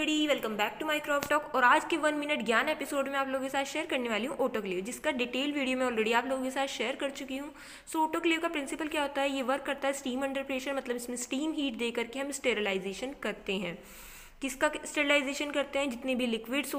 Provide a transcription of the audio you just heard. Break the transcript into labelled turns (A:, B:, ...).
A: everybody welcome back to my crop talk और आज के वन मिनट ज्ञान एपिसोड में आप लोगों के साथ शेयर करने वाली हूँ ऑटोक्लेव जिसका डिटेल वीडियो मैं ऑलरेडी आप लोगों के साथ शेयर कर चुकी हूँ सो so, ऑटोक्लेव का प्रिंसिपल क्या होता है ये वर्क करता है स्टीम अंडर प्रेशर मतलब इसमें स्टीम हीट दे करके हम स्टेरलाइजेशन करते हैं किसका स्टेरलाइजेशन करते हैं जितने भी लिक्विड्स